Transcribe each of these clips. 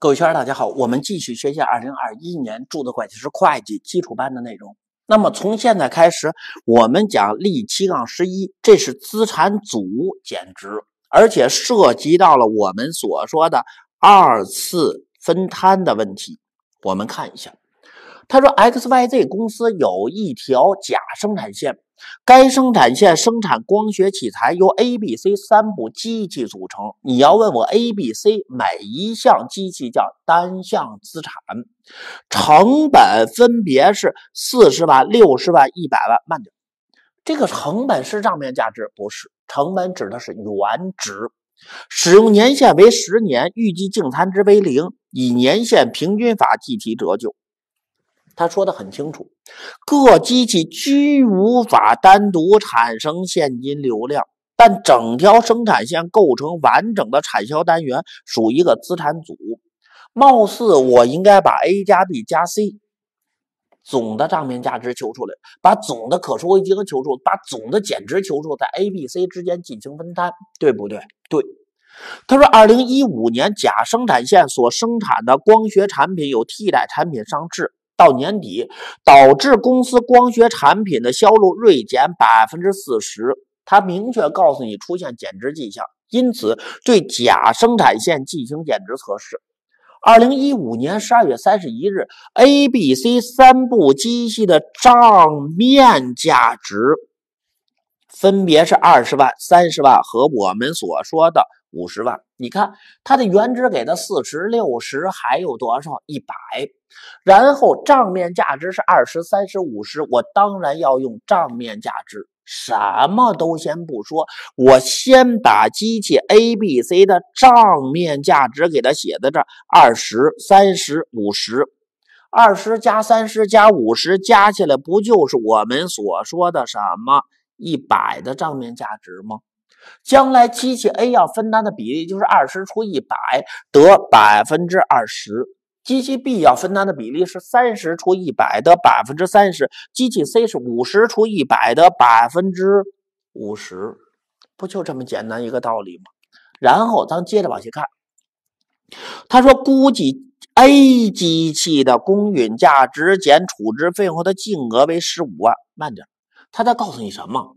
各位学员，大家好，我们继续学习二零二一年注册会计师会计基础班的内容。那么，从现在开始，我们讲例七杠十一，这是资产组减值，而且涉及到了我们所说的二次分摊的问题。我们看一下。他说，XYZ 公司有一条假生产线，该生产线生产光学器材，由 A、B、C 三部机器组成。你要问我 A、B、C 每一项机器叫单项资产，成本分别是四十万、六十万、一百万。慢点，这个成本是账面价值，不是成本指的是原值，使用年限为十年，预计净残值为零，以年限平均法计提折旧。他说的很清楚，各机器均无法单独产生现金流量，但整条生产线构成完整的产销单元，属一个资产组。貌似我应该把 A 加 B 加 C 总的账面价值求出来，把总的可收回金额求出，把总的减值求出，在 A、B、C 之间进行分摊，对不对？对。他说，二零一五年甲生产线所生产的光学产品有替代产品上市。到年底，导致公司光学产品的销路锐减百分之四十。他明确告诉你出现减值迹象，因此对假生产线进行减值测试。二零一五年十二月三十一日，A、B、C 三部机器的账面价值分别是二十万、三十万和我们所说的。五十万，你看它的原值给的四十六十还有多少？一百，然后账面价值是二十、三十、五十，我当然要用账面价值。什么都先不说，我先把机器 A、B、C 的账面价值给它写在这：二十、三十、五十，二十加三十加五十加起来，不就是我们所说的什么一百的账面价值吗？将来机器 A 要分担的比例就是二十除一百得百分之二十，机器 B 要分担的比例是三十除一百得百分之三十，机器 C 是五十除一百得百分之五十，不就这么简单一个道理吗？然后咱接着往下看，他说估计 A 机器的公允价值减处置费用后的净额为十五万，慢点，他在告诉你什么？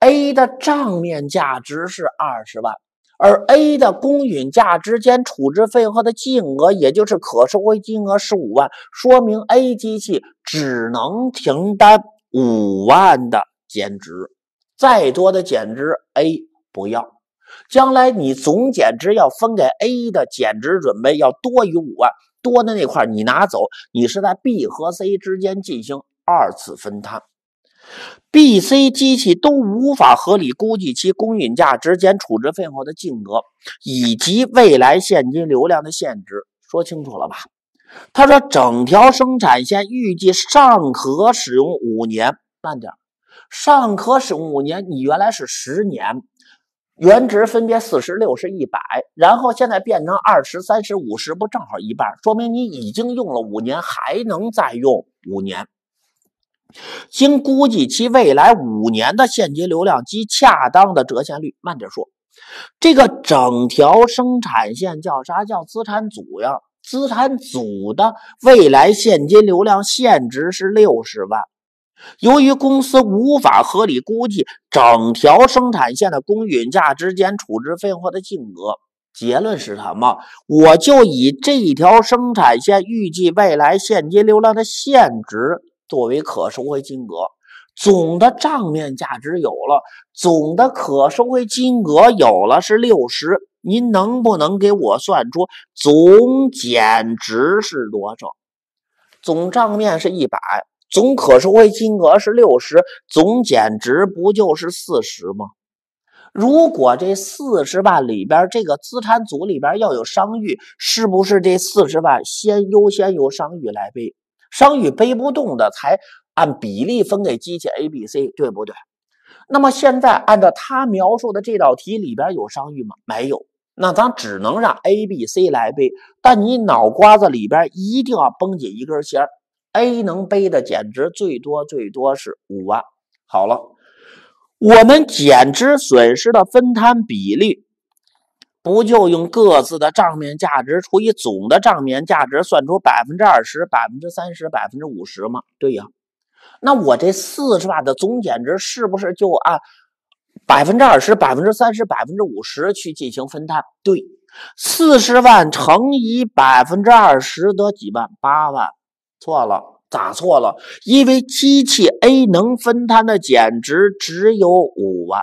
A 的账面价值是二十万，而 A 的公允价值间处置费用的净额，也就是可收回金额十五万，说明 A 机器只能停单五万的减值，再多的减值 A 不要。将来你总减值要分给 A 的减值准备要多于五万，多的那块你拿走，你是在 B 和 C 之间进行二次分摊。B、C 机器都无法合理估计其公允价值减处置费用的净额，以及未来现金流量的限值。说清楚了吧？他说，整条生产线预计尚可使用五年。慢点，尚可使用五年。你原来是十年，原值分别四十六、是一百，然后现在变成二十三、十五十，不正好一半？说明你已经用了五年，还能再用五年。经估计，其未来五年的现金流量及恰当的折现率。慢点说，这个整条生产线叫啥？叫资产组呀。资产组的未来现金流量现值是六十万。由于公司无法合理估计整条生产线的公允价值间处置费用的净额，结论是什么？我就以这条生产线预计未来现金流量的现值。作为可收回金额，总的账面价值有了，总的可收回金额有了，是六十。您能不能给我算出总减值是多少？总账面是一百，总可收回金额是六十，总减值不就是四十吗？如果这四十万里边，这个资产组里边要有商誉，是不是这四十万先优先由商誉来背？商誉背不动的，才按比例分给机器 A、B、C，对不对？那么现在按照他描述的这道题里边有商誉吗？没有，那咱只能让 A、B、C 来背。但你脑瓜子里边一定要绷紧一根弦 a 能背的减值最多最多是五万。好了，我们减值损失的分摊比例。不就用各自的账面价值除以总的账面价值，算出百分之二十、百分之三十、百分之五十吗？对呀，那我这四十万的总减值是不是就按百分之二十、百分之三十、百分之五十去进行分摊？对，四十万乘以百分之二十得几万？八万？错了，打错了，因为机器 A 能分摊的减值只有五万，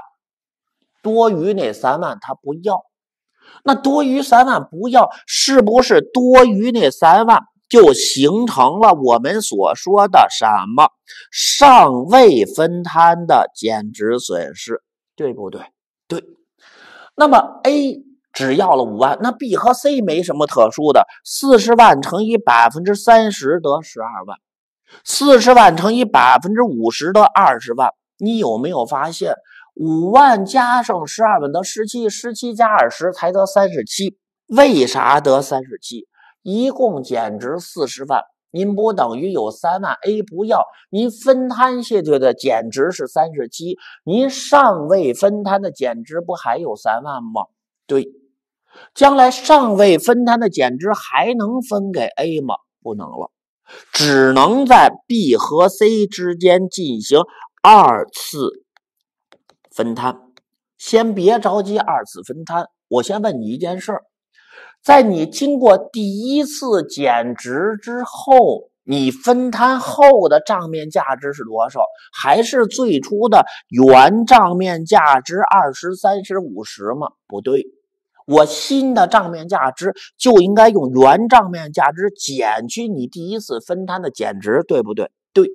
多余那三万他不要。那多余三万不要，是不是多余那三万就形成了我们所说的什么尚未分摊的减值损失，对不对？对。那么 A 只要了五万，那 B 和 C 没什么特殊的，四十万乘以百分之三十得十二万，四十万乘以百分之五十得二十万。你有没有发现？五万加上十二万得十七，十七加二十才得三十七。为啥得三十七？一共减值四十万，您不等于有三万？A 不要，您分摊下去的减值是三十七，您尚未分摊的减值不还有三万吗？对，将来尚未分摊的减值还能分给 A 吗？不能了，只能在 B 和 C 之间进行二次。分摊，先别着急二次分摊。我先问你一件事儿，在你经过第一次减值之后，你分摊后的账面价值是多少？还是最初的原账面价值二十、三十、五十吗？不对，我新的账面价值就应该用原账面价值减去你第一次分摊的减值，对不对？对。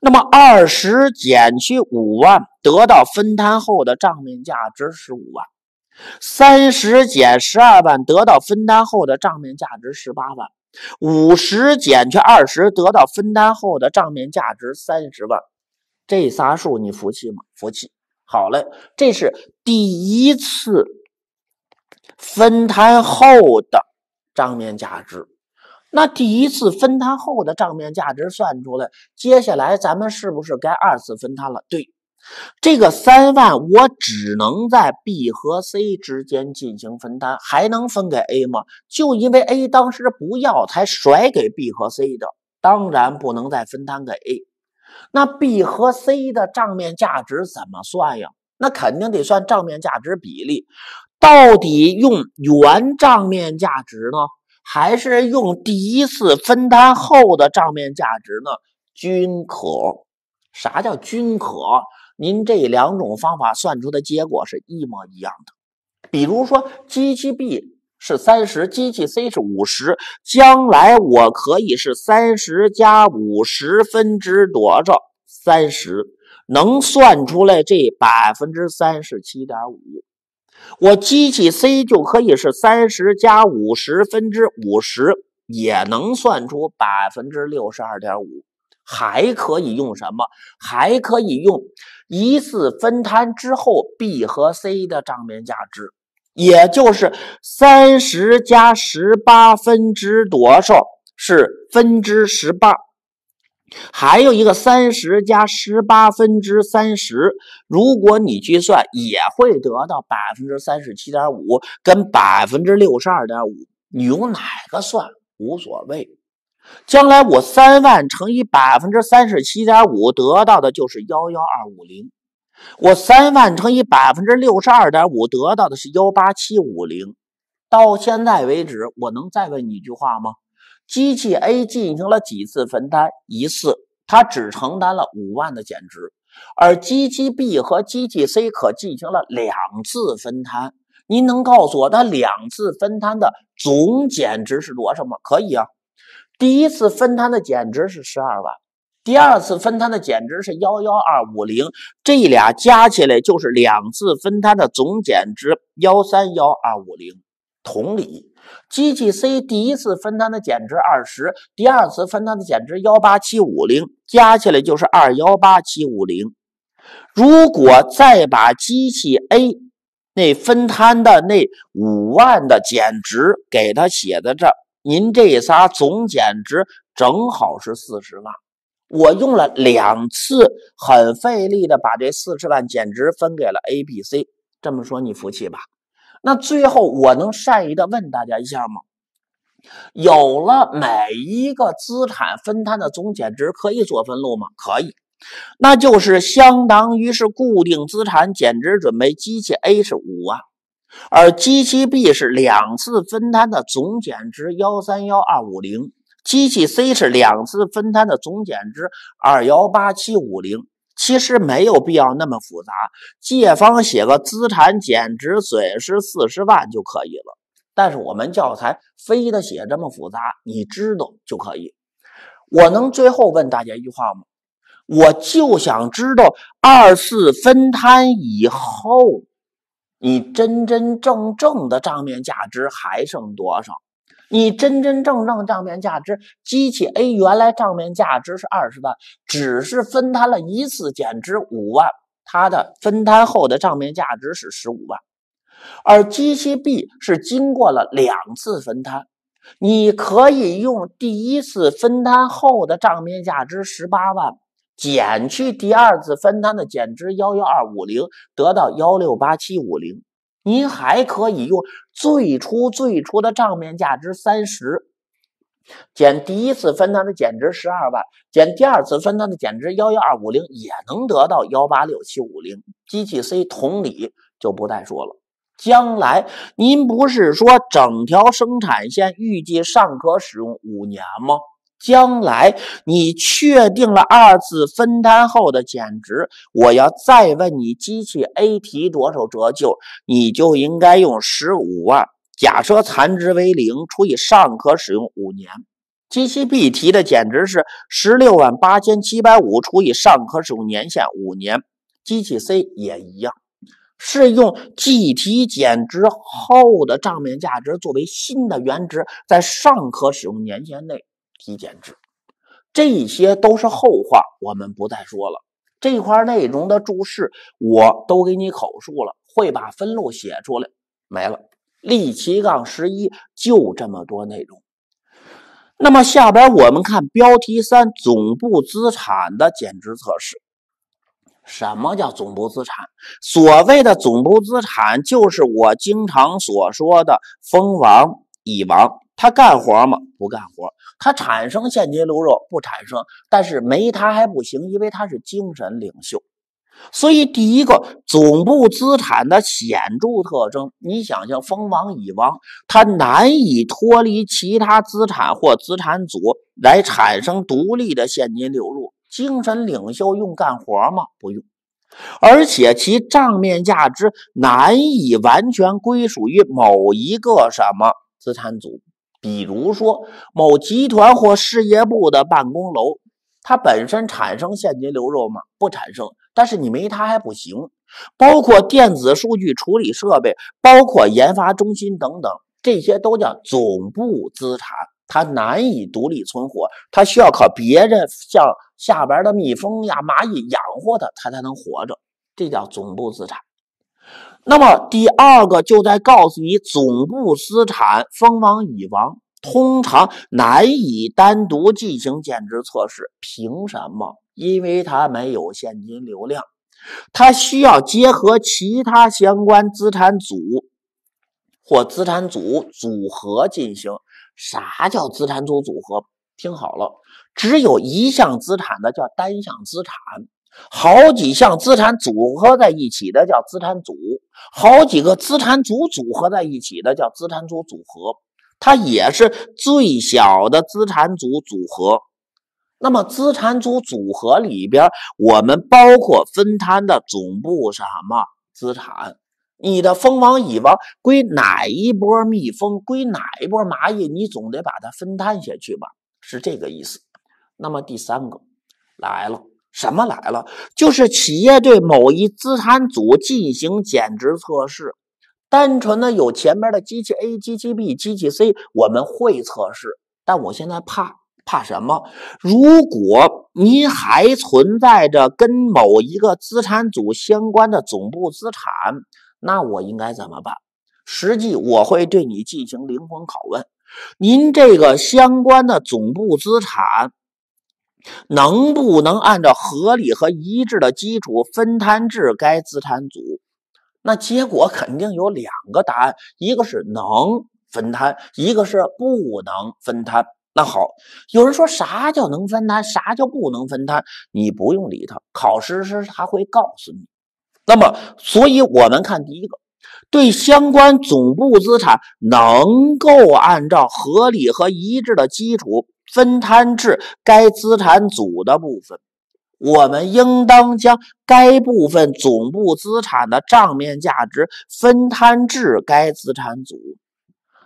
那么二十减去五万，得到分摊后的账面价值十五万；三十减十二万，得到分摊后的账面价值十八万；五十减去二十，得到分摊后的账面价值三十万。这仨数你服气吗？服气。好嘞，这是第一次分摊后的账面价值。那第一次分摊后的账面价值算出来，接下来咱们是不是该二次分摊了？对，这个三万我只能在 B 和 C 之间进行分摊，还能分给 A 吗？就因为 A 当时不要，才甩给 B 和 C 的，当然不能再分摊给 A。那 B 和 C 的账面价值怎么算呀？那肯定得算账面价值比例，到底用原账面价值呢？还是用第一次分摊后的账面价值呢？均可，啥叫均可？您这两种方法算出的结果是一模一样的。比如说，机器 B 是三十，机器 C 是五十，将来我可以是三十加五十分之多少？三十能算出来这百分之三十七点五。我机器 C 就可以是三十加五十分之五十，也能算出百分之六十二点五。还可以用什么？还可以用一次分摊之后 B 和 C 的账面价值，也就是三十加十八分之多少是分之十八。还有一个三十加十八分之三十，如果你计算也会得到百分之三十七点五跟百分之六十二点五，你用哪个算无所谓。将来我三万乘以百分之三十七点五得到的就是幺幺二五零，我三万乘以百分之六十二点五得到的是幺八七五零。到现在为止，我能再问你一句话吗？机器 A 进行了几次分摊？一次，它只承担了五万的减值。而机器 B 和机器 C 可进行了两次分摊。您能告诉我，它两次分摊的总减值是多少吗？可以啊。第一次分摊的减值是十二万，第二次分摊的减值是幺幺二五零，这俩加起来就是两次分摊的总减值幺三幺二五零。同理。机器 C 第一次分摊的减值二十，第二次分摊的减值幺八七五零，加起来就是二幺八七五零。如果再把机器 A 那分摊的那五万的减值给他写在这，您这仨总减值正好是四十万。我用了两次，很费力的把这四十万减值分给了 A、B、C。这么说你服气吧？那最后，我能善意的问大家一下吗？有了每一个资产分摊的总减值，可以做分录吗？可以，那就是相当于是固定资产减值准备，机器 A 是五万，而机器 B 是两次分摊的总减值幺三幺二五零，机器 C 是两次分摊的总减值二幺八七五零。其实没有必要那么复杂，借方写个资产减值损失四十万就可以了。但是我们教材非得写这么复杂，你知道就可以。我能最后问大家一句话吗？我就想知道二次分摊以后，你真真正正的账面价值还剩多少？你真真正正账面价值，机器 A 原来账面价值是二十万，只是分摊了一次减值五万，它的分摊后的账面价值是十五万，而机器 B 是经过了两次分摊，你可以用第一次分摊后的账面价值十八万减去第二次分摊的减值幺幺二五零，得到幺六八七五零。您还可以用最初最初的账面价值三十，减第一次分摊的减值十二万，减第二次分摊的减值幺幺二五零，也能得到幺八六七五零。机器 C 同理就不再说了。将来您不是说整条生产线预计尚可使用五年吗？将来你确定了二次分摊后的减值，我要再问你机器 A 提多少折旧，你就应该用十五万，假设残值为零，除以尚可使用五年。机器 B 提的减值是十六万八千七百五除以尚可使用年限五年。机器 C 也一样，是用计提减值后的账面价值作为新的原值，在尚可使用年限内。及减值，这些都是后话，我们不再说了。这块内容的注释我都给你口述了，会把分录写出来。没了，例七杠十一就这么多内容。那么下边我们看标题三总部资产的减值测试。什么叫总部资产？所谓的总部资产，就是我经常所说的封王、蚁王。他干活吗？不干活。他产生现金流入不产生，但是没他还不行，因为他是精神领袖。所以，第一个总部资产的显著特征，你想想，封王、以王，它难以脱离其他资产或资产组来产生独立的现金流入。精神领袖用干活吗？不用。而且其账面价值难以完全归属于某一个什么资产组。比如说，某集团或事业部的办公楼，它本身产生现金流入吗？不产生。但是你没它还不行，包括电子数据处理设备，包括研发中心等等，这些都叫总部资产。它难以独立存活，它需要靠别人，像下边的蜜蜂呀、蚂蚁养活它，它才能活着。这叫总部资产。那么第二个就在告诉你，总部资产、蜂王、蚁王通常难以单独进行减值测试。凭什么？因为它没有现金流量，它需要结合其他相关资产组或资产组组合进行。啥叫资产组组合？听好了，只有一项资产的叫单项资产。好几项资产组合在一起的叫资产组，好几个资产组组合在一起的叫资产组组合，它也是最小的资产组组合。那么资产组组合里边，我们包括分摊的总部什么资产，你的蜂王、蚁王归哪一波蜜蜂，归哪一波蚂蚁，你总得把它分摊下去吧，是这个意思。那么第三个来了。什么来了？就是企业对某一资产组进行减值测试，单纯的有前面的机器 A、机器 B、机器 C，我们会测试。但我现在怕怕什么？如果您还存在着跟某一个资产组相关的总部资产，那我应该怎么办？实际我会对你进行灵魂拷问：您这个相关的总部资产。能不能按照合理和一致的基础分摊至该资产组？那结果肯定有两个答案，一个是能分摊，一个是不能分摊。那好，有人说啥叫能分摊，啥叫不能分摊？你不用理他，考试时他会告诉你。那么，所以我们看第一个，对相关总部资产能够按照合理和一致的基础。分摊至该资产组的部分，我们应当将该部分总部资产的账面价值分摊至该资产组。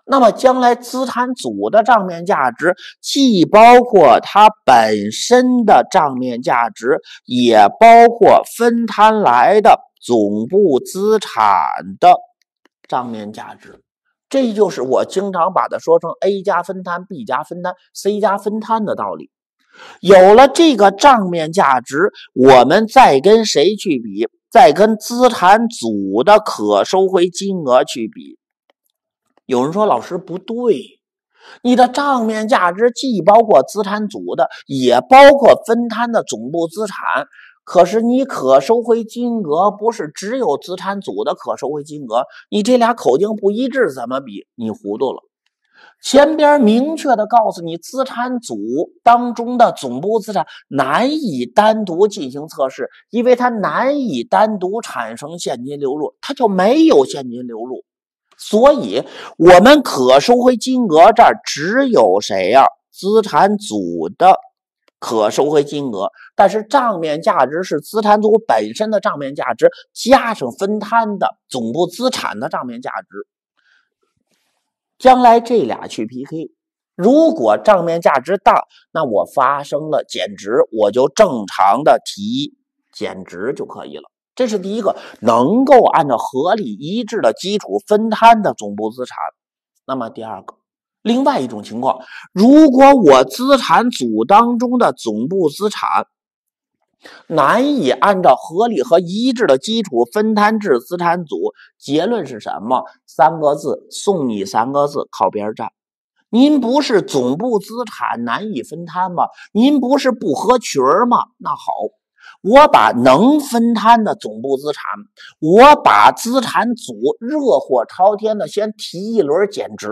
那么，将来资产组的账面价值既包括它本身的账面价值，也包括分摊来的总部资产的账面价值。这就是我经常把它说成 A 加分摊、B 加分摊、C 加分摊的道理。有了这个账面价值，我们再跟谁去比？再跟资产组的可收回金额去比。有人说：“老师不对，你的账面价值既包括资产组的，也包括分摊的总部资产。”可是你可收回金额不是只有资产组的可收回金额？你这俩口径不一致，怎么比？你糊涂了。前边明确的告诉你，资产组当中的总部资产难以单独进行测试，因为它难以单独产生现金流入，它就没有现金流入，所以我们可收回金额这儿只有谁呀？资产组的。可收回金额，但是账面价值是资产组本身的账面价值加上分摊的总部资产的账面价值。将来这俩去 PK，如果账面价值大，那我发生了减值，我就正常的提减值就可以了。这是第一个能够按照合理一致的基础分摊的总部资产。那么第二个。另外一种情况，如果我资产组当中的总部资产难以按照合理和一致的基础分摊至资产组，结论是什么？三个字，送你三个字，靠边站。您不是总部资产难以分摊吗？您不是不合群儿吗？那好，我把能分摊的总部资产，我把资产组热火朝天的先提一轮减值。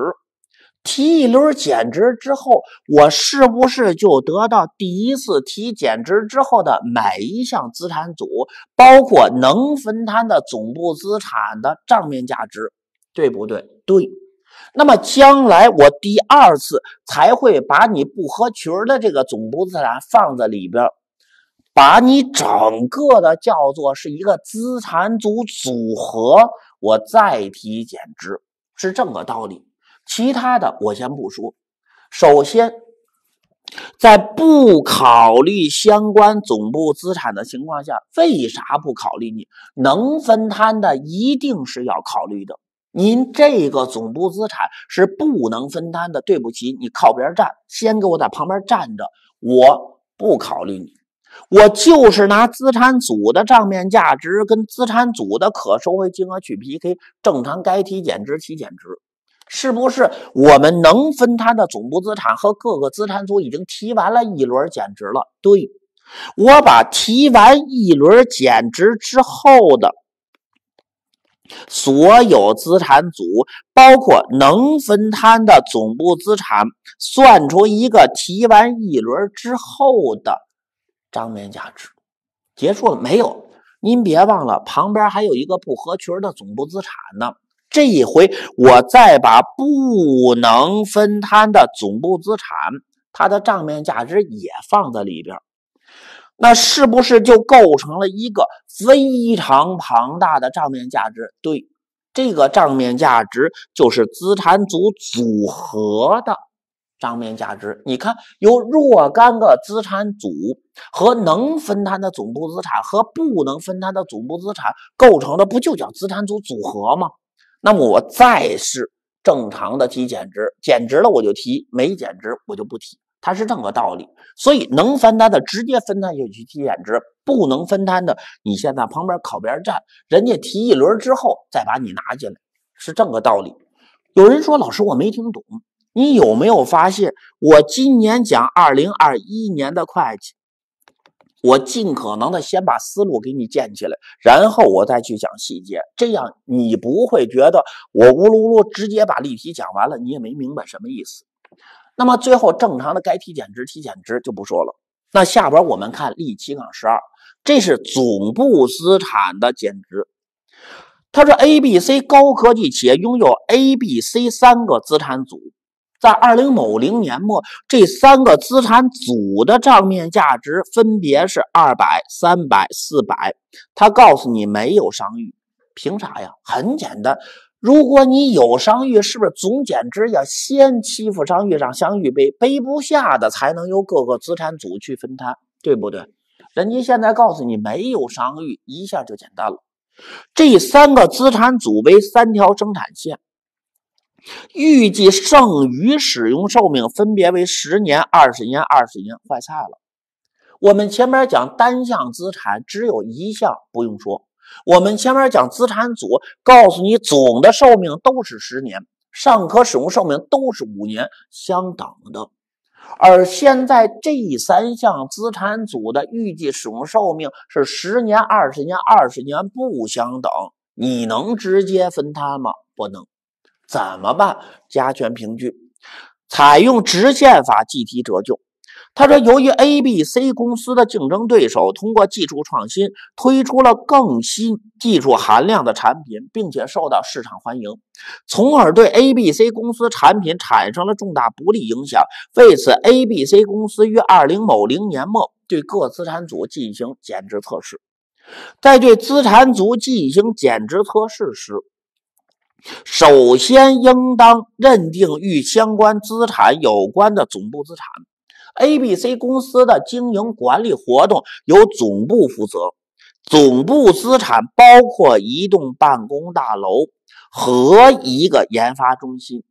提一轮减值之后，我是不是就得到第一次提减值之后的每一项资产组，包括能分摊的总部资产的账面价值，对不对？对。那么将来我第二次才会把你不合群的这个总部资产放在里边，把你整个的叫做是一个资产组组合，我再提减值，是这么个道理。其他的我先不说。首先，在不考虑相关总部资产的情况下，为啥不考虑？你能分摊的一定是要考虑的。您这个总部资产是不能分摊的。对不起，你靠边站，先给我在旁边站着。我不考虑你，我就是拿资产组的账面价值跟资产组的可收回金额去 PK。正常该提减值提减值。是不是我们能分摊的总部资产和各个资产组已经提完了一轮减值了？对，我把提完一轮减值之后的所有资产组，包括能分摊的总部资产，算出一个提完一轮之后的账面价值。结束了没有？您别忘了，旁边还有一个不合群的总部资产呢。这一回，我再把不能分摊的总部资产，它的账面价值也放在里边，那是不是就构成了一个非常庞大的账面价值？对，这个账面价值就是资产组组合的账面价值。你看，由若干个资产组和能分摊的总部资产和不能分摊的总部资产构成的，不就叫资产组组合吗？那么我再是正常的提减值，减值了我就提，没减值我就不提，它是这么个道理。所以能分摊的直接分摊就去提减值，不能分摊的你先在旁边靠边站，人家提一轮之后再把你拿进来，是这么个道理。有人说老师我没听懂，你有没有发现我今年讲二零二一年的会计？我尽可能的先把思路给你建起来，然后我再去讲细节，这样你不会觉得我呜噜噜直接把例题讲完了，你也没明白什么意思。那么最后正常的该提减值提减值就不说了。那下边我们看例七杠十二，这是总部资产的减值。他说，A、B、C 高科技企业拥有 A、B、C 三个资产组。在二零某零年末，这三个资产组的账面价值分别是二百、三百、四百。他告诉你没有商誉，凭啥呀？很简单，如果你有商誉，是不是总减值要先欺负商誉，让商誉背背不下的，才能由各个资产组去分摊，对不对？人家现在告诉你没有商誉，一下就简单了。这三个资产组为三条生产线。预计剩余使用寿命分别为十年、二十年、二十年，坏菜了。我们前面讲单项资产只有一项不用说，我们前面讲资产组，告诉你总的寿命都是十年，尚可使用寿命都是五年，相等的。而现在这三项资产组的预计使用寿命是十年、二十年、二十年，不相等，你能直接分摊吗？不能。怎么办？加权平均，采用直线法计提折旧。他说，由于 A、B、C 公司的竞争对手通过技术创新推出了更新技术含量的产品，并且受到市场欢迎，从而对 A、B、C 公司产品产生了重大不利影响。为此，A、B、C 公司于二零某零年末对各资产组进行减值测试。在对资产组进行减值测试时，首先，应当认定与相关资产有关的总部资产。A、B、C 公司的经营管理活动由总部负责，总部资产包括一栋办公大楼和一个研发中心，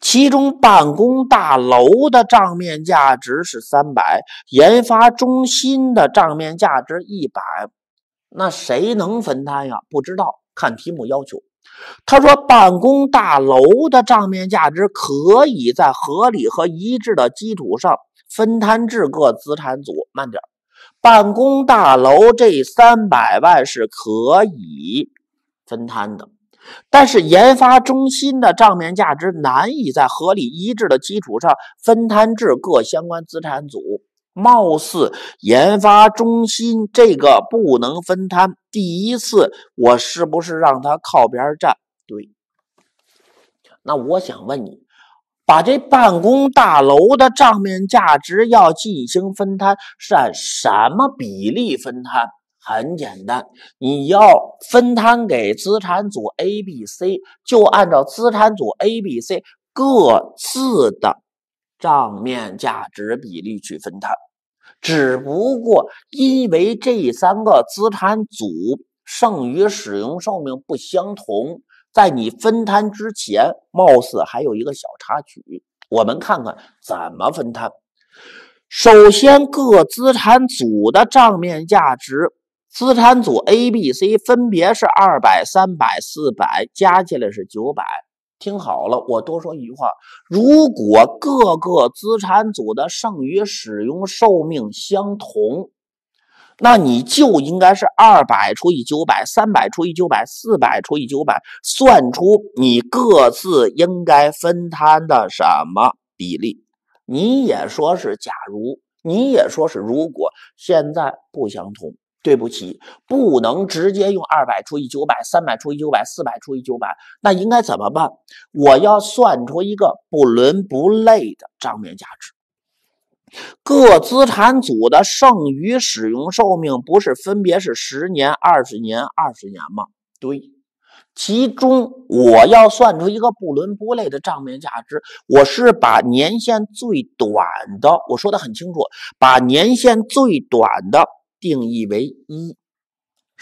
其中办公大楼的账面价值是三百，研发中心的账面价值一百。那谁能分摊呀？不知道，看题目要求。他说，办公大楼的账面价值可以在合理和一致的基础上分摊至各资产组。慢点，办公大楼这三百万是可以分摊的，但是研发中心的账面价值难以在合理一致的基础上分摊至各相关资产组。貌似研发中心这个不能分摊。第一次我是不是让他靠边站？对。那我想问你，把这办公大楼的账面价值要进行分摊，是按什么比例分摊？很简单，你要分摊给资产组 A、B、C，就按照资产组 A、B、C 各自的。账面价值比例去分摊，只不过因为这三个资产组剩余使用寿命不相同，在你分摊之前，貌似还有一个小插曲，我们看看怎么分摊。首先，各资产组的账面价值，资产组 A、B、C 分别是二百、三百、四百，加起来是九百。听好了，我多说一句话。如果各个资产组的剩余使用寿命相同，那你就应该是二百除以九百，三百除以九百，四百除以九百，算出你各自应该分摊的什么比例。你也说是，假如你也说是，如果现在不相同。对不起，不能直接用二百除以九百，三百除以九百，四百除以九百，那应该怎么办？我要算出一个不伦不类的账面价值。各资产组的剩余使用寿命不是分别是十年、二十年、二十年吗？对，其中我要算出一个不伦不类的账面价值，我是把年限最短的，我说的很清楚，把年限最短的。定义为一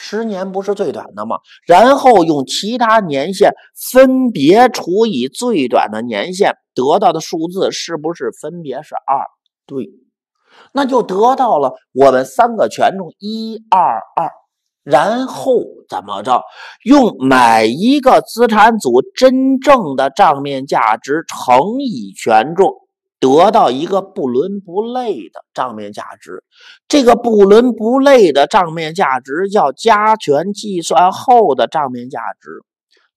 十年不是最短的吗？然后用其他年限分别除以最短的年限得到的数字是不是分别是二？对，那就得到了我们三个权重一二二。然后怎么着？用每一个资产组真正的账面价值乘以权重。得到一个不伦不类的账面价值，这个不伦不类的账面价值叫加权计算后的账面价值，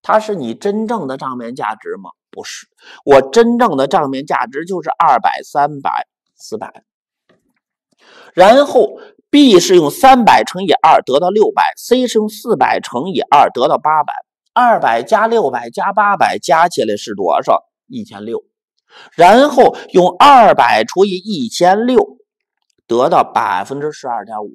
它是你真正的账面价值吗？不是，我真正的账面价值就是二百、三百、四百。然后 B 是用三百乘以二得到六百，C 是用四百乘以二得到八百，二百加六百加八百加起来是多少？一千六。然后用二百除以一千六，得到百分之十二点五；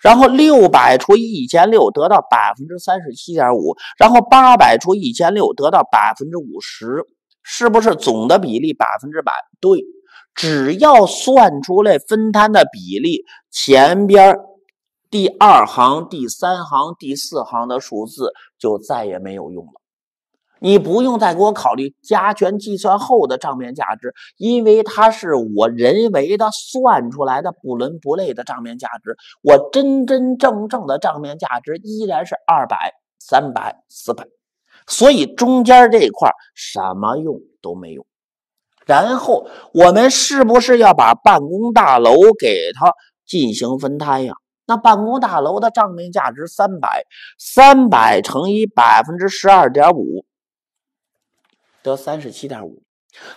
然后六百除以一千六，得到百分之三十七点五；然后八百除一千六，得到百分之五十。是不是总的比例百分之百？对，只要算出来分摊的比例，前边第二行、第三行、第四行的数字就再也没有用了。你不用再给我考虑加权计算后的账面价值，因为它是我人为的算出来的不伦不类的账面价值。我真真正正的账面价值依然是二百、三百、四百，所以中间这一块什么用都没有。然后我们是不是要把办公大楼给它进行分摊呀？那办公大楼的账面价值三百，三百乘以百分之十二点五。得三十七点五，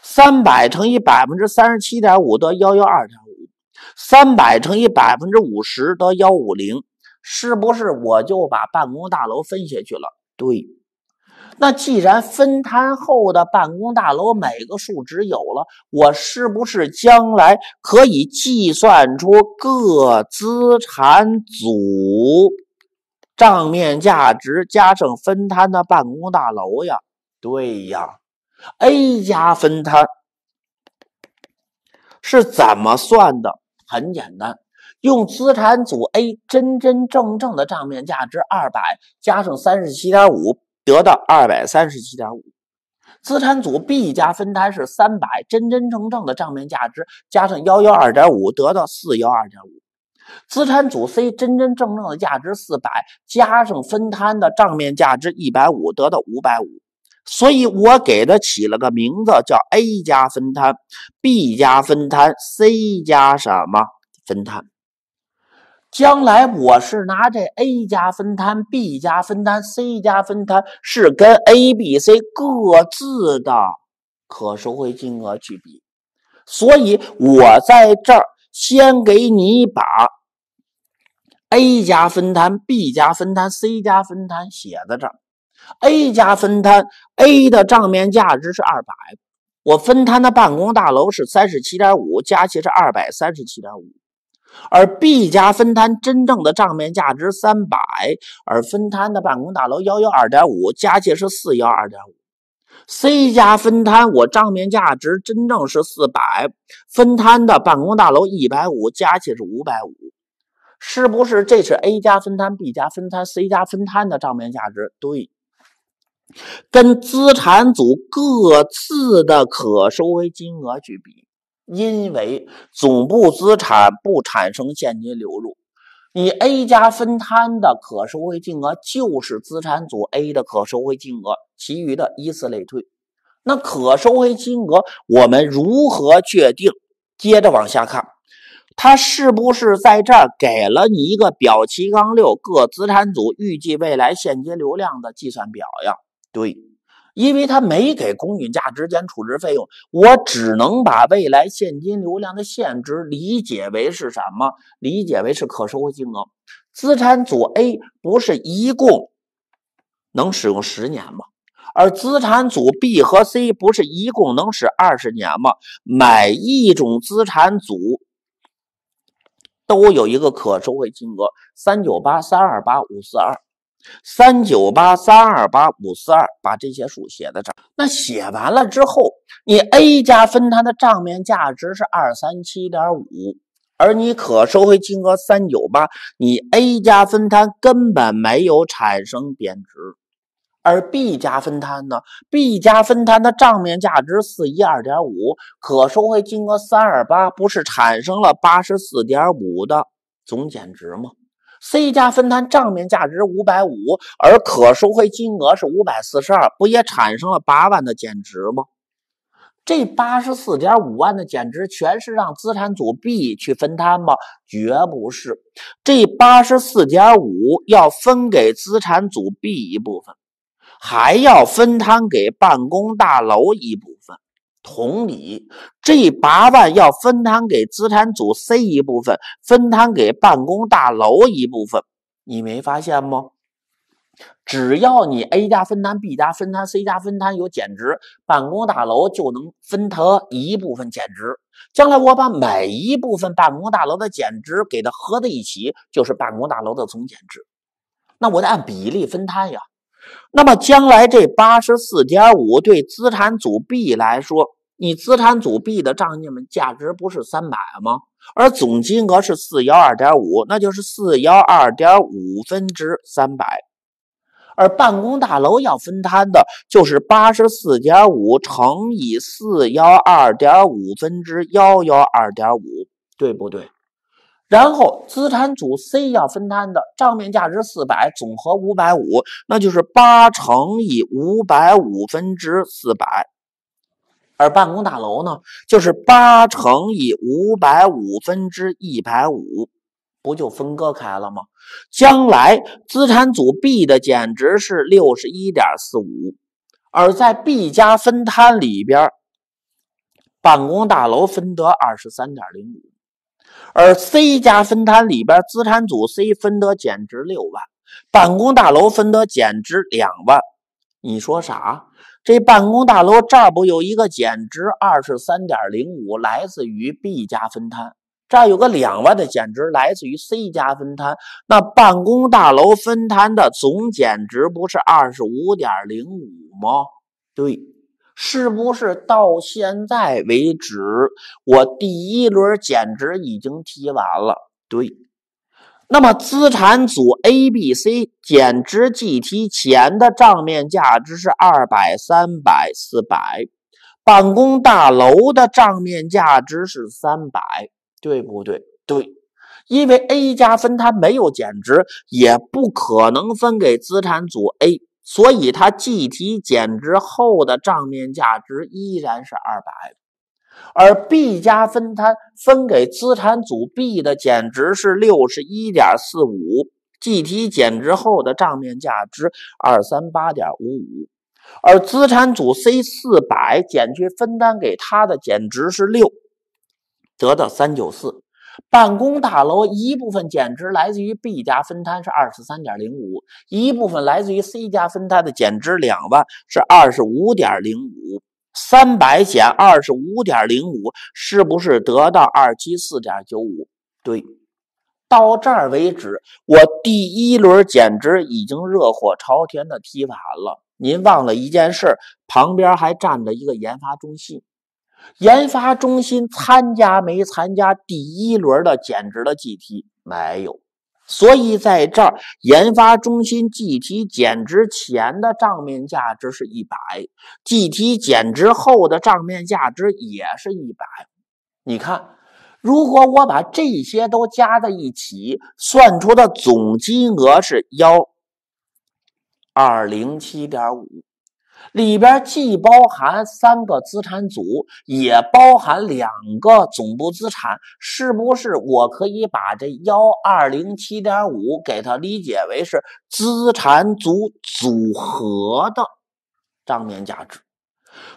三百乘以百分之三十七点五得幺幺二点五，三百乘以百分之五十得幺五零，是不是我就把办公大楼分下去了？对，那既然分摊后的办公大楼每个数值有了，我是不是将来可以计算出各资产组账面价值加上分摊的办公大楼呀？对呀。A 加分摊是怎么算的？很简单，用资产组 A 真真正正的账面价值二百加上三十七点五，得到二百三十七点五。资产组 B 加分摊是三百，真真正正的账面价值加上幺幺二点五，得到四幺二点五。资产组 C 真真正正的价值四百加上分摊的账面价值一百五，得到五百五。所以我给它起了个名字，叫 A 加分摊、B 加分摊、C 加什么分摊。将来我是拿这 A 加分摊、B 加分摊、C 加分摊，是跟 A、B、C 各自的可收回金额去比。所以我在这儿先给你把 A 加分摊、B 加分摊、C 加分摊写在这儿。A 加分摊，A 的账面价值是二百，我分摊的办公大楼是三十七点五，加起来是二百三十七点五。而 B 家分摊真正的账面价值三百，而分摊的办公大楼幺幺二点五，加起来是四幺二点五。C 家分摊我账面价值真正是四百，分摊的办公大楼一百五，加起来是五百五。是不是这是 A 加分摊、B 加分摊、C 加分摊的账面价值？对。跟资产组各自的可收回金额去比，因为总部资产不产生现金流入，你 A 加分摊的可收回金额就是资产组 A 的可收回金额，其余的依次类推。那可收回金额我们如何确定？接着往下看，它是不是在这儿给了你一个表七杠六各资产组预计未来现金流量的计算表呀？对，因为他没给公允价值减处置费用，我只能把未来现金流量的限值理解为是什么？理解为是可收回金额。资产组 A 不是一共能使用十年吗？而资产组 B 和 C 不是一共能使二十年吗？每一种资产组都有一个可收回金额：三九八三二八五四二。三九八三二八五四二，把这些数写在这儿。那写完了之后，你 A 加分摊的账面价值是二三七点五，而你可收回金额三九八，你 A 加分摊根本没有产生贬值。而 B 加分摊呢？B 加分摊的账面价值四一二点五，可收回金额三二八，不是产生了八十四点五的总减值吗？C 加分摊账面价值五百五，而可收回金额是五百四十二，不也产生了八万的减值吗？这八十四点五万的减值全是让资产组 B 去分摊吗？绝不是，这八十四点五要分给资产组 B 一部分，还要分摊给办公大楼一部。同理，这八万要分摊给资产组 C 一部分，分摊给办公大楼一部分，你没发现吗？只要你 A 加分摊，B 加分摊，C 加分摊，有减值，办公大楼就能分得一部分减值。将来我把每一部分办公大楼的减值给它合在一起，就是办公大楼的总减值，那我得按比例分摊呀。那么将来这八十四点五对资产组 B 来说，你资产组 B 的账面价值不是三百吗？而总金额是四幺二点五，那就是四幺二点五分之三百，而办公大楼要分摊的就是八十四点五乘以四幺二点五分之幺幺二点五，对不对？然后资产组 C 要分摊的账面价值四百，总和五百五，那就是八乘以五百五分之四百，而办公大楼呢，就是八乘以五百五分之一百五，不就分割开了吗？将来资产组 B 的减值是六十一点四五，而在 B 加分摊里边，办公大楼分得二十三点零五。而 C 家分摊里边，资产组 C 分得减值六万，办公大楼分得减值两万。你说啥？这办公大楼这儿不有一个减值二十三点零五，来自于 B 家分摊；这儿有个两万的减值，来自于 C 家分摊。那办公大楼分摊的总减值不是二十五点零五吗？对。是不是到现在为止，我第一轮减值已经提完了？对。那么资产组 A、B、C 减值计提前的账面价值是二百、三百、四百，办公大楼的账面价值是三百，对不对？对，因为 A 加分它没有减值，也不可能分给资产组 A。所以它计提减值后的账面价值依然是二百，而 B 加分摊分给资产组 B 的减值是六十一点四五，计提减值后的账面价值二三八点五五，而资产组 C 四百减去分担给他的减值是六，得到三九四。办公大楼一部分减值来自于 B 家分摊是二十三点零五，一部分来自于 C 家分摊的减值两万是二十五点零五，三百减二十五点零五是不是得到二七四点九五？对，到这儿为止，我第一轮减值已经热火朝天的踢完了。您忘了一件事，旁边还站着一个研发中心。研发中心参加没参加第一轮的减值的计提？没有，所以在这儿研发中心计提减值前的账面价值是一百，计提减值后的账面价值也是一百。你看，如果我把这些都加在一起，算出的总金额是幺二零七点五。里边既包含三个资产组，也包含两个总部资产，是不是？我可以把这幺二零七点五给它理解为是资产组组合的账面价值？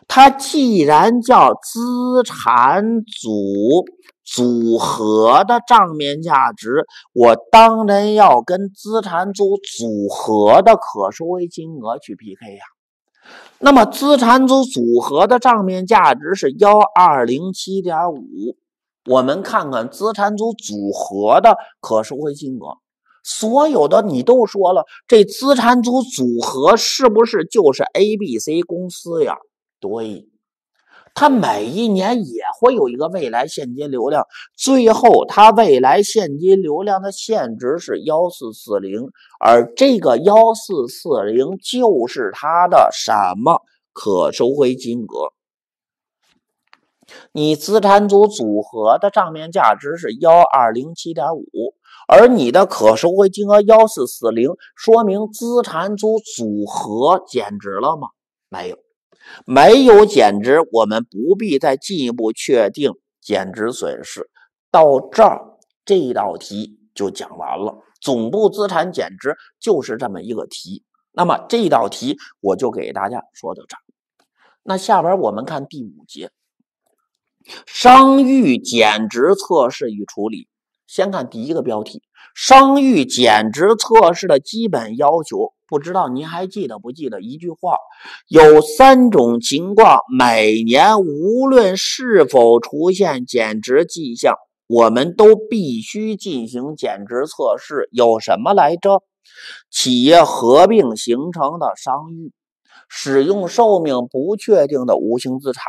它既然叫资产组组合的账面价值，我当然要跟资产组组合的可收回金额去 PK 呀？那么资产组组合的账面价值是幺二零七点五，我们看看资产组组合的可收回金额。所有的你都说了，这资产组组合是不是就是 A、B、C 公司呀？对。它每一年也会有一个未来现金流量，最后它未来现金流量的现值是幺四四零，而这个幺四四零就是它的什么可收回金额？你资产组组合的账面价值是幺二零七点五，而你的可收回金额幺四四零，说明资产组组合减值了吗？没有。没有减值，我们不必再进一步确定减值损失。到这儿，这道题就讲完了。总部资产减值就是这么一个题。那么这道题我就给大家说到这儿。那下边我们看第五节，商誉减值测试与处理。先看第一个标题：商誉减值测试的基本要求。不知道您还记得不记得？一句话，有三种情况，每年无论是否出现减值迹象，我们都必须进行减值测试。有什么来着？企业合并形成的商誉，使用寿命不确定的无形资产。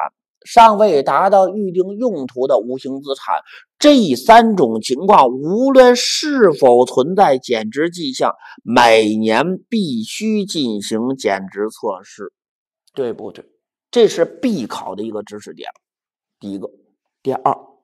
尚未达到预定用途的无形资产，这三种情况无论是否存在减值迹象，每年必须进行减值测试。对不对？这是必考的一个知识点。第一个，第二。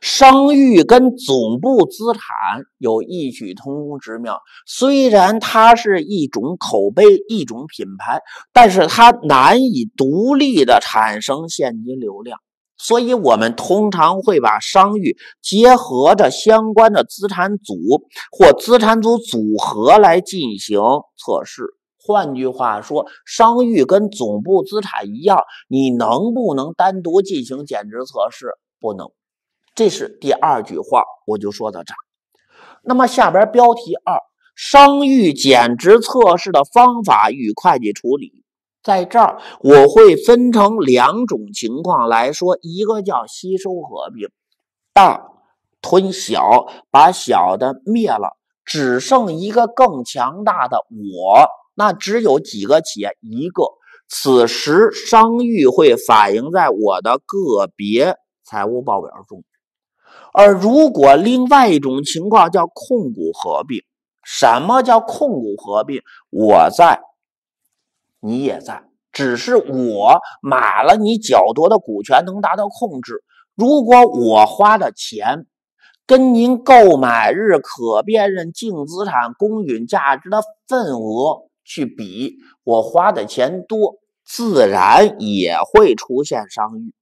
商誉跟总部资产有异曲同工之妙，虽然它是一种口碑、一种品牌，但是它难以独立的产生现金流量，所以我们通常会把商誉结合着相关的资产组或资产组组合来进行测试。换句话说，商誉跟总部资产一样，你能不能单独进行减值测试？不能。这是第二句话，我就说到这儿。那么下边标题二，商誉减值测试的方法与会计处理，在这儿我会分成两种情况来说，一个叫吸收合并，大吞小，把小的灭了，只剩一个更强大的我，那只有几个企业一个，此时商誉会反映在我的个别财务报表中。而如果另外一种情况叫控股合并，什么叫控股合并？我在，你也在，只是我买了你较多的股权，能达到控制。如果我花的钱跟您购买日可辨认净资产公允价值的份额去比，我花的钱多，自然也会出现商誉。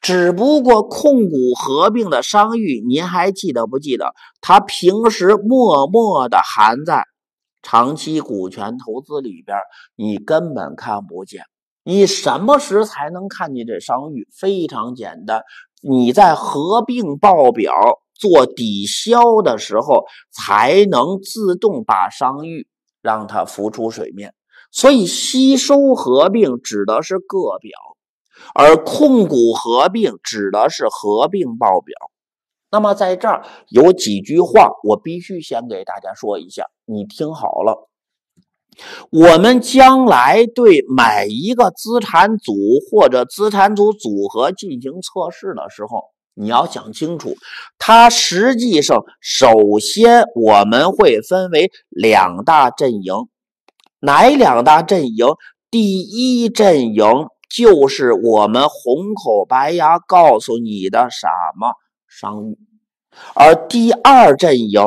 只不过控股合并的商誉，您还记得不记得？它平时默默的含在长期股权投资里边，你根本看不见。你什么时才能看见这商誉？非常简单，你在合并报表做抵消的时候，才能自动把商誉让它浮出水面。所以，吸收合并指的是个表。而控股合并指的是合并报表。那么，在这儿有几句话，我必须先给大家说一下，你听好了。我们将来对每一个资产组或者资产组组合进行测试的时候，你要想清楚，它实际上首先我们会分为两大阵营，哪两大阵营？第一阵营。就是我们红口白牙告诉你的什么商誉，而第二阵营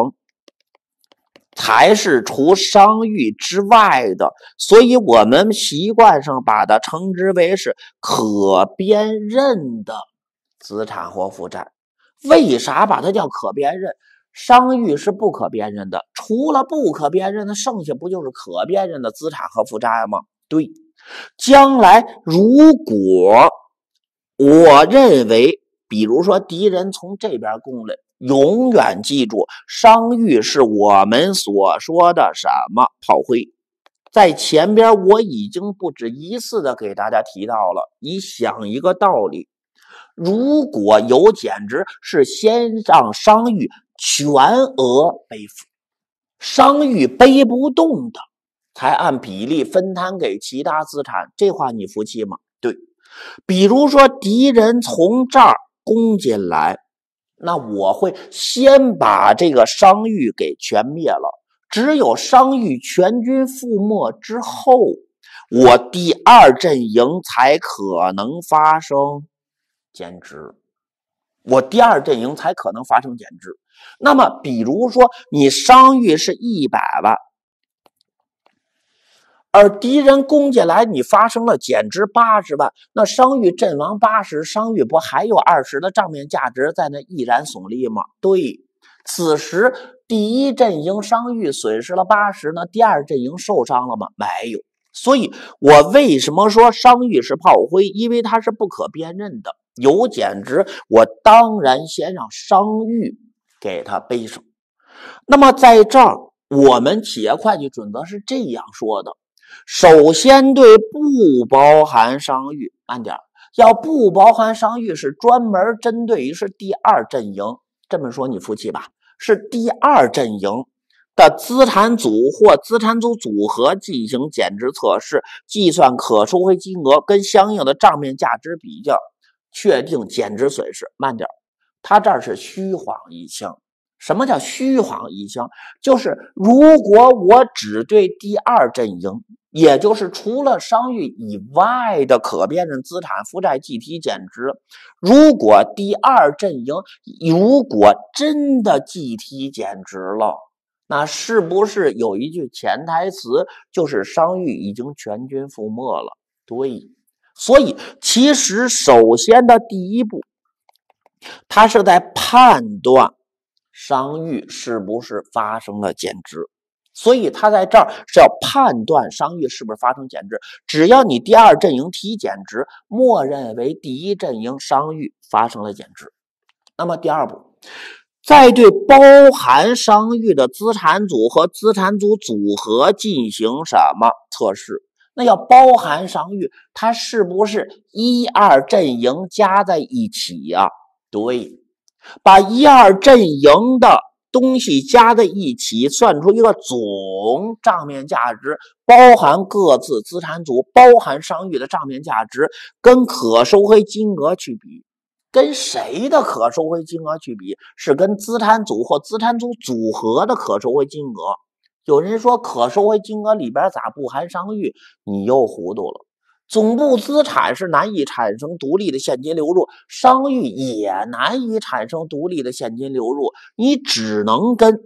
才是除商誉之外的，所以我们习惯上把它称之为是可辨认的资产或负债。为啥把它叫可辨认？商誉是不可辨认的，除了不可辨认，的，剩下不就是可辨认的资产和负债吗？对。将来如果我认为，比如说敌人从这边攻来，永远记住，商誉是我们所说的什么炮灰，在前边我已经不止一次的给大家提到了。你想一个道理，如果有减值，是先让商誉全额背负，商誉背不动的。才按比例分摊给其他资产，这话你服气吗？对，比如说敌人从这儿攻进来，那我会先把这个商誉给全灭了。只有商誉全军覆没之后，我第二阵营才可能发生减值。我第二阵营才可能发生减值。那么，比如说你商誉是一百万。而敌人攻进来，你发生了减值八十万，那商誉阵亡八十，商誉不还有二十的账面价值在那毅然耸立吗？对，此时第一阵营商誉损失了八十，那第二阵营受伤了吗？没有，所以我为什么说商誉是炮灰？因为它是不可辨认的，有减值，我当然先让商誉给他背上。那么在这儿，我们企业会计准则是这样说的。首先，对不包含商誉，慢点儿，要不包含商誉是专门针对于是第二阵营，这么说你服气吧？是第二阵营的资产组或资产组组合进行减值测试，计算可收回金额跟相应的账面价值比较，确定减值损失。慢点儿，它这儿是虚晃一枪。什么叫虚晃一枪？就是如果我只对第二阵营。也就是除了商誉以外的可辨认资产负债计提减值。如果第二阵营如果真的计提减值了，那是不是有一句潜台词就是商誉已经全军覆没了？对，所以其实首先的第一步，他是在判断商誉是不是发生了减值。所以，他在这儿是要判断商誉是不是发生减值。只要你第二阵营提减值，默认为第一阵营商誉发生了减值。那么，第二步，在对包含商誉的资产组和资产组组合进行什么测试？那要包含商誉，它是不是一二阵营加在一起呀？对，把一二阵营的。东西加在一起算出一个总账面价值，包含各自资产组，包含商誉的账面价值，跟可收回金额去比，跟谁的可收回金额去比？是跟资产组或资产组组合的可收回金额。有人说可收回金额里边咋不含商誉？你又糊涂了。总部资产是难以产生独立的现金流入，商誉也难以产生独立的现金流入，你只能跟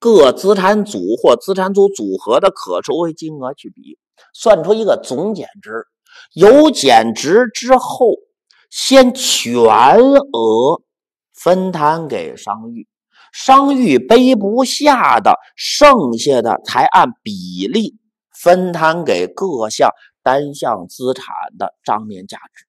各资产组或资产组组合的可收回金额去比，算出一个总减值。有减值之后，先全额分摊给商誉，商誉背不下的，剩下的才按比例分摊给各项。单项资产的账面价值，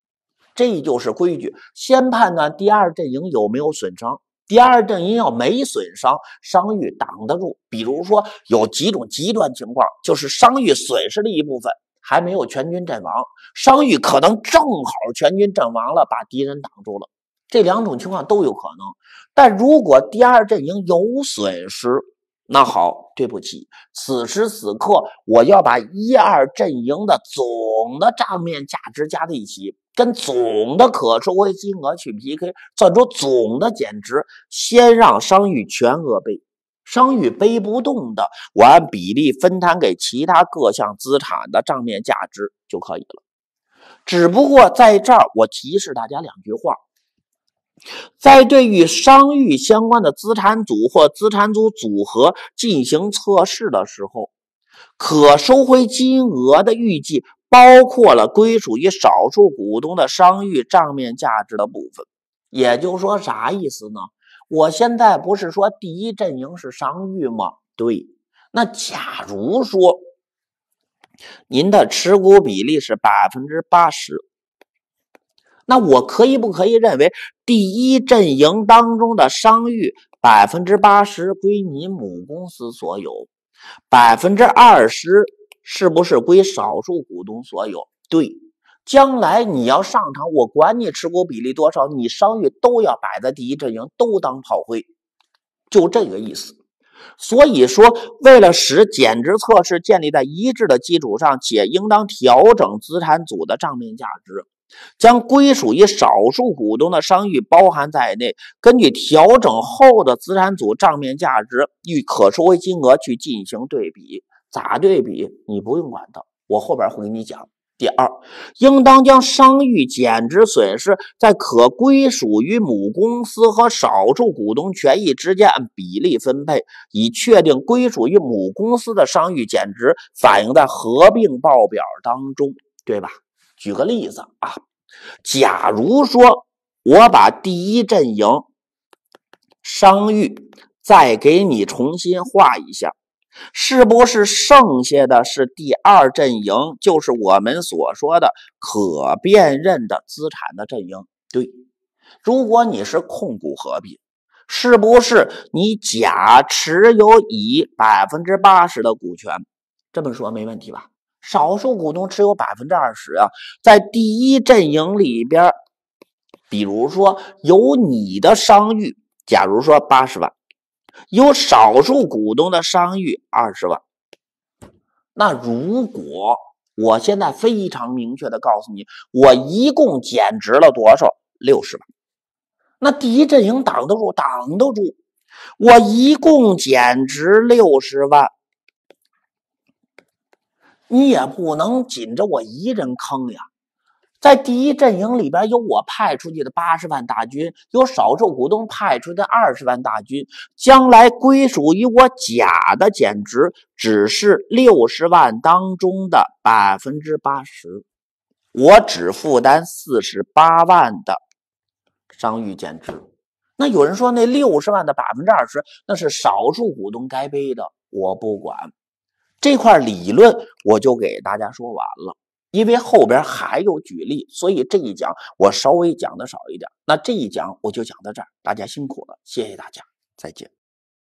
这就是规矩。先判断第二阵营有没有损伤，第二阵营要没损伤，商誉挡得住。比如说有几种极端情况，就是商誉损失了一部分，还没有全军阵亡，商誉可能正好全军阵亡了，把敌人挡住了。这两种情况都有可能。但如果第二阵营有损失，那好，对不起，此时此刻我要把一二阵营的总的账面价值加在一起，跟总的可收回金额去 PK，算出总的减值，先让商誉全额背，商誉背不动的，我按比例分摊给其他各项资产的账面价值就可以了。只不过在这儿，我提示大家两句话。在对与商誉相关的资产组或资产组组合进行测试的时候，可收回金额的预计包括了归属于少数股东的商誉账面价值的部分。也就是说啥意思呢？我现在不是说第一阵营是商誉吗？对，那假如说您的持股比例是百分之八十。那我可以不可以认为，第一阵营当中的商誉百分之八十归你母公司所有，百分之二十是不是归少数股东所有？对，将来你要上场，我管你持股比例多少，你商誉都要摆在第一阵营，都当炮灰，就这个意思。所以说，为了使减值测试建立在一致的基础上，且应当调整资产组的账面价值。将归属于少数股东的商誉包含在内，根据调整后的资产组账面价值与可收回金额去进行对比，咋对比你不用管它，我后边会给你讲。第二，应当将商誉减值损失在可归属于母公司和少数股东权益之间按比例分配，以确定归属于母公司的商誉减值反映在合并报表当中，对吧？举个例子啊，假如说我把第一阵营商誉再给你重新画一下，是不是剩下的是第二阵营，就是我们所说的可辨认的资产的阵营？对，如果你是控股合并，是不是你甲持有乙百分之八十的股权？这么说没问题吧？少数股东持有百分之二十啊，在第一阵营里边，比如说有你的商誉，假如说八十万，有少数股东的商誉二十万。那如果我现在非常明确的告诉你，我一共减值了多少？六十万。那第一阵营挡得住，挡得住。我一共减值六十万。你也不能紧着我一人坑呀，在第一阵营里边有我派出去的八十万大军，有少数股东派出的二十万大军，将来归属于我甲的减值只是六十万当中的百分之八十，我只负担四十八万的商誉减值。那有人说，那六十万的百分之二十，那是少数股东该背的，我不管。这块理论我就给大家说完了，因为后边还有举例，所以这一讲我稍微讲的少一点。那这一讲我就讲到这儿，大家辛苦了，谢谢大家，再见。